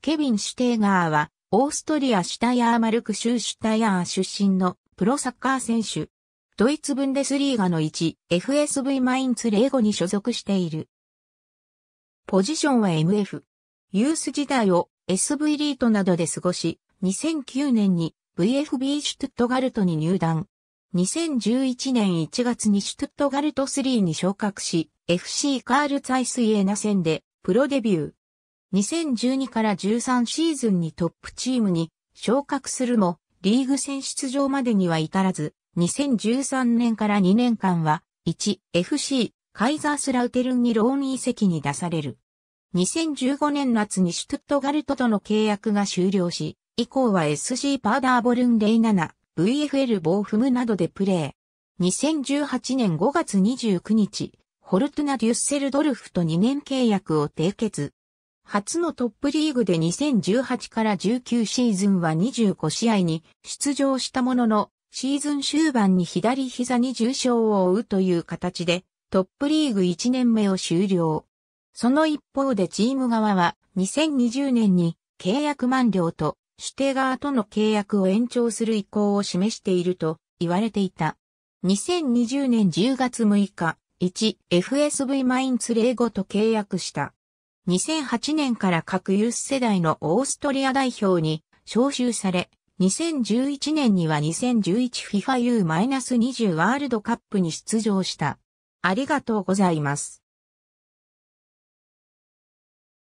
ケビン・シュテーガーは、オーストリア・シュタイアーマルク州シュタイアー出身のプロサッカー選手。ドイツブンデスリーガの1、FSV マインツレーゴに所属している。ポジションは MF。ユース時代を SV リートなどで過ごし、2009年に VFB シュトゥットガルトに入団。2011年1月にシュトゥットガルト3に昇格し、FC カールツァイスイエナ戦でプロデビュー。2012から13シーズンにトップチームに昇格するも、リーグ戦出場までには至らず、2013年から2年間は、1FC、カイザースラウテルンにローン移籍に出される。2015年夏にシュトゥットガルトとの契約が終了し、以降は s g パーダーボルン07、VFL ボーフムなどでプレー。2018年5月29日、ホルトナ・デュッセルドルフと2年契約を締結。初のトップリーグで2018から19シーズンは25試合に出場したものの、シーズン終盤に左膝に重傷を負うという形で、トップリーグ1年目を終了。その一方でチーム側は2020年に契約満了とシュテガーとの契約を延長する意向を示していると言われていた。2020年10月6日、1FSV マインツ05と契約した。2008年から各ユース世代のオーストリア代表に招集され、2011年には 2011FIFA U-20 ワールドカップに出場した。ありがとうございます。